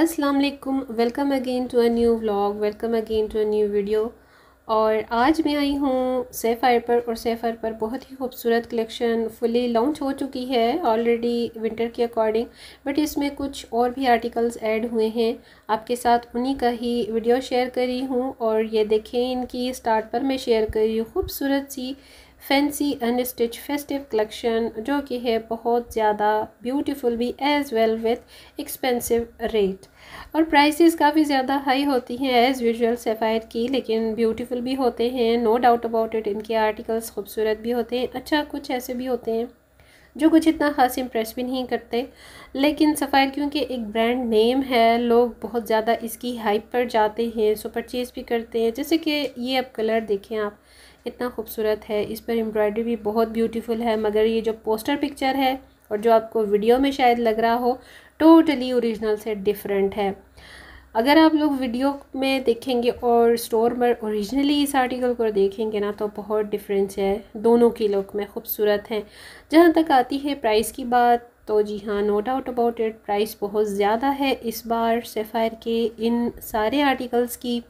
अस्सलाम वालेकुम welcome again to a new vlog welcome again to a new video और आज मैं आई हूँ सेफ़ायर पर और सेफ़ायर पर बहुत ही खूबसूरत कलेक्शन फुली लॉन्च हो चुकी है ऑलरेडी विंटर के अकॉर्डिंग बट इसमें कुछ और भी आर्टिकल्स ऐड हुए हैं आपके साथ उन्हीं का ही वीडियो शेयर करी हूँ और ये देखें इनकी स्टार्ट पर मैं शेयर करी हूँ खूबसूरत सी फैंसी अनस्टिच फेस्टिव कलेक्शन जो कि है बहुत ज़्यादा ब्यूटीफुल भी as well with expensive rate और प्राइसेस काफ़ी ज़्यादा हाई होती हैं एज़ यूजुअल सेफ़ायर की लेकिन ब्यूटीफुल भी होते हैं नो डाउट अबाउट इट इनके आर्टिकल्स खूबसूरत भी होते हैं अच्छा कुछ ऐसे भी होते हैं जो कुछ इतना ख़ास इम्प्रेस भी नहीं करते लेकिन सफ़ायर क्योंकि एक ब्रांड नेम है लोग बहुत ज़्यादा इसकी हाइप पर जाते हैं सो परचेज़ भी करते हैं जैसे कि ये अब कलर देखें आप इतना खूबसूरत है इस पर एम्ब्रॉयडरी भी बहुत ब्यूटीफुल है मगर ये जो पोस्टर पिक्चर है और जो आपको वीडियो में शायद लग रहा हो टोटली ओरिजिनल से डिफरेंट है अगर आप लोग वीडियो में देखेंगे और स्टोर पर ओरिजिनली इस आर्टिकल को देखेंगे ना तो बहुत डिफरेंस है दोनों की लुक में खूबसूरत हैं जहाँ तक आती है प्राइस की बात तो जी हाँ no doubt about it price बहुत ज़्यादा है इस बार सेफ़ायर के इन सारे आर्टिकल्स की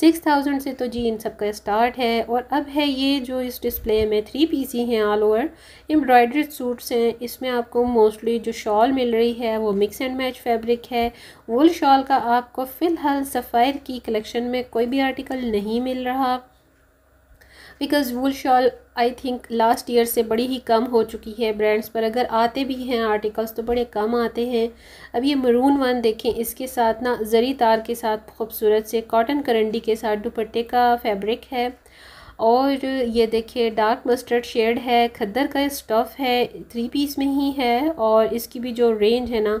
सिक्स थाउजेंड से तो जी इन सब का स्टार्ट है और अब है ये जो इस डिस्प्ले में थ्री पी सी हैं ऑल ओवर एम्ब्रॉयड्रेड सूट्स हैं इसमें आपको मोस्टली जो शॉल मिल रही है वो मिक्स एंड मैच फैब्रिक है वुल शॉल का आपको फ़िलहाल सफ़ायर की कलेक्शन में कोई भी आर्टिकल नहीं मिल रहा because wool shawl I think last year से बड़ी ही कम हो चुकी है ब्रांड्स पर अगर आते भी हैं आर्टिकल्स तो बड़े कम आते हैं अब ये मरून वन देखें इसके साथ ना ज़री तार के साथ खूबसूरत से कॉटन करंडी के साथ दुपट्टे का फैब्रिक है और ये देखिए डार्क मस्टर्ड शेड है खद्दर का स्टफ़ है थ्री पीस में ही है और इसकी भी जो रेंज है ना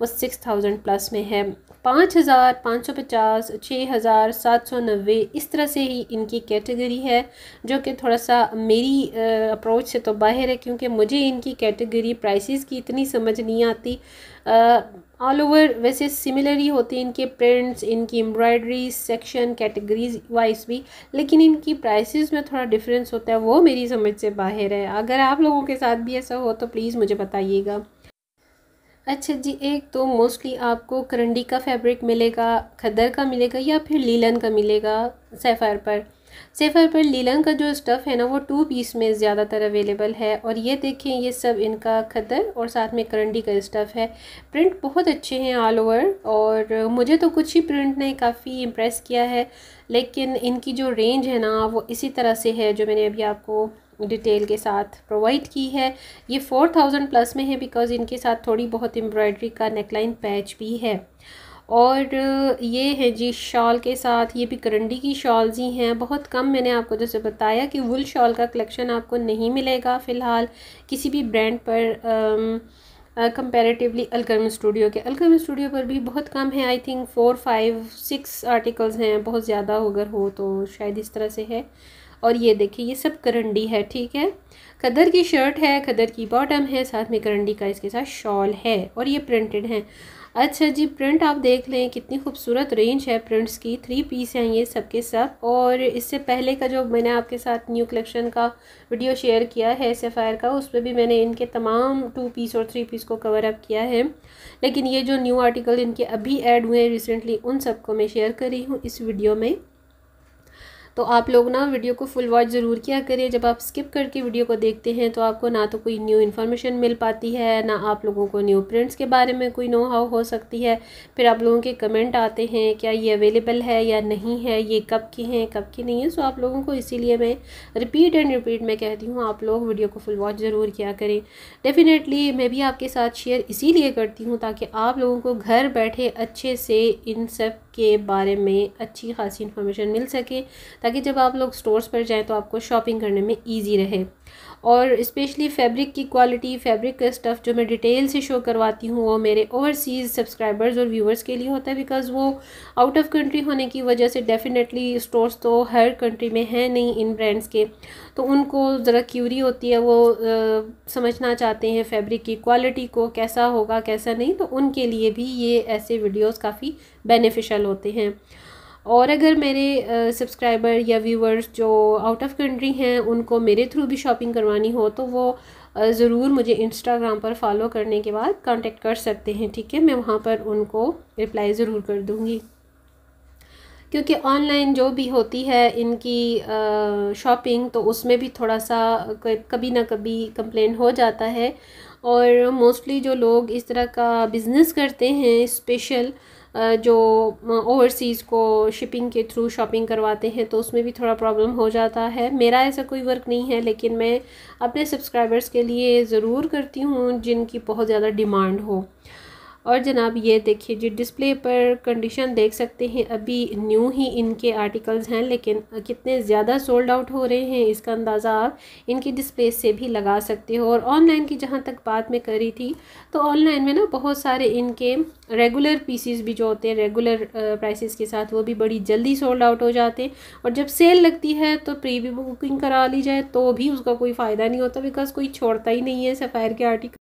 वो सिक्स थाउजेंड प्लस में है पाँच हज़ार पाँच सौ पचास छः हज़ार सात सौ नब्बे इस तरह से ही इनकी कैटेगरी है जो कि थोड़ा सा मेरी अप्रोच से तो बाहर है क्योंकि मुझे इनकी कैटेगरी प्राइसिस की इतनी समझ नहीं आती आ, ऑल ओवर वैसे सिमिलर ही होती हैं इनके प्रिंट्स इनकी एम्ब्रॉयडरी सेक्शन कैटेगरीज वाइज भी लेकिन इनकी प्राइसेस में थोड़ा डिफरेंस होता है वो मेरी समझ से बाहर है अगर आप लोगों के साथ भी ऐसा हो तो प्लीज़ मुझे बताइएगा अच्छा जी एक तो मोस्टली आपको करंडी का फैब्रिक मिलेगा खदर का मिलेगा या फिर लीलन का मिलेगा सेफायर पर सेफर पर लीलन का जो स्टफ़ है ना वो टू पीस में ज़्यादातर अवेलेबल है और ये देखें ये सब इनका खदर और साथ में करंडी का स्टफ़ है प्रिंट बहुत अच्छे हैं ऑल ओवर और मुझे तो कुछ ही प्रिंट ने काफ़ी इम्प्रेस किया है लेकिन इनकी जो रेंज है ना वो इसी तरह से है जो मैंने अभी आपको डिटेल के साथ प्रोवाइड की है ये फ़ोर थाउजेंड प्लस में है बिकॉज़ इनके साथ थोड़ी बहुत एम्ब्रॉयडरी का नेकलाइन पैच भी है और ये है जी शॉल के साथ ये भी करंडी की शॉल्स ही हैं बहुत कम मैंने आपको जैसे बताया कि वुल शॉल का कलेक्शन आपको नहीं मिलेगा फ़िलहाल किसी भी ब्रांड पर कंपेरेटिवली अलगम स्टूडियो के अलगम स्टूडियो पर भी बहुत कम है I think four five six articles हैं बहुत ज़्यादा अगर हो तो शायद इस तरह से है और ये देखिए ये सब करंडी है ठीक है कदर की शर्ट है कदर की बॉटम है साथ में करंडी का इसके साथ शॉल है और ये प्रिंटेड है अच्छा जी प्रिंट आप देख लें कितनी खूबसूरत रेंज है प्रिंट्स की थ्री पीस हैं ये सब के सब और इससे पहले का जो मैंने आपके साथ न्यू कलेक्शन का वीडियो शेयर किया है एस का उस पर भी मैंने इनके तमाम टू पीस और थ्री पीस को कवर अप किया है लेकिन ये जो न्यू आर्टिकल इनके अभी ऐड हुए हैं रिसेंटली उन सबको मैं शेयर कर रही हूँ इस वीडियो में तो आप लोग ना वीडियो को फुल वॉच ज़रूर किया करिए जब आप स्किप करके वीडियो को देखते हैं तो आपको ना तो कोई न्यू इन्फॉर्मेशन मिल पाती है ना आप लोगों को न्यू प्रिंट्स के बारे में कोई नो हाउ हो सकती है फिर आप लोगों के कमेंट आते हैं क्या ये अवेलेबल है या नहीं है ये कब की हैं कब की नहीं है सो तो आप लोगों को इसीलिए मैं रिपीट एंड रिपीट मैं कहती हूँ आप लोग वीडियो को फुल वॉच ज़रूर किया करें डेफ़िनेटली मैं भी आपके साथ शेयर इसी करती हूँ ताकि आप लोगों को घर बैठे अच्छे से इन सब के बारे में अच्छी खासी इन्फॉर्मेशन मिल सके ताकि जब आप लोग स्टोर्स पर जाएँ तो आपको शॉपिंग करने में ईजी रहे और इस्पेशली फैब्रिक की क्वालिटी फैब्रिक का स्टफ़ जो मैं डिटेल से शो करवाती हूँ वो मेरे ओवरसीज़ सब्सक्राइबर्स और व्यूवर्स के लिए होता है बिकॉज़ वो आउट ऑफ कंट्री होने की वजह से डेफ़िनेटली स्टोर्स तो हर कंट्री में हैं नहीं इन ब्रांड्स के तो उनको ज़रा क्यूरी होती है वो आ, समझना चाहते हैं फैब्रिक की क्वालिटी को कैसा होगा कैसा नहीं तो उनके लिए भी ये ऐसे वीडियोज़ काफ़ी बेनिफिशल होते हैं और अगर मेरे सब्सक्राइबर या व्यूवर्स जो आउट ऑफ कंट्री हैं उनको मेरे थ्रू भी शॉपिंग करवानी हो तो वो ज़रूर मुझे इंस्टाग्राम पर फॉलो करने के बाद कांटेक्ट कर सकते हैं ठीक है मैं वहाँ पर उनको रिप्लाई ज़रूर कर दूँगी क्योंकि ऑनलाइन जो भी होती है इनकी शॉपिंग तो उसमें भी थोड़ा सा कभी ना कभी कंप्लेन हो जाता है और मोस्टली जो लोग इस तरह का बिज़नेस करते हैं स्पेशल जो ओवरसीज़ को शिपिंग के थ्रू शॉपिंग करवाते हैं तो उसमें भी थोड़ा प्रॉब्लम हो जाता है मेरा ऐसा कोई वर्क नहीं है लेकिन मैं अपने सब्सक्राइबर्स के लिए ज़रूर करती हूँ जिनकी बहुत ज़्यादा डिमांड हो और जनाब ये देखिए जो डिस्प्ले पर कंडीशन देख सकते हैं अभी न्यू ही इनके आर्टिकल्स हैं लेकिन कितने ज़्यादा सोल्ड आउट हो रहे हैं इसका अंदाज़ा आप इनकी डिस्प्ले से भी लगा सकते हो और ऑनलाइन की जहाँ तक बात मैं करी थी तो ऑनलाइन में ना बहुत सारे इनके रेगुलर पीसीस भी जो होते हैं रेगुलर प्राइसेस के साथ वो भी बड़ी जल्दी सोल्ड आउट हो जाते हैं और जब सेल लगती है तो प्री बुकिंग करा ली जाए तो भी उसका कोई फ़ायदा नहीं होता बिकॉज़ कोई छोड़ता ही नहीं है सफ़ायर के आर्टिकल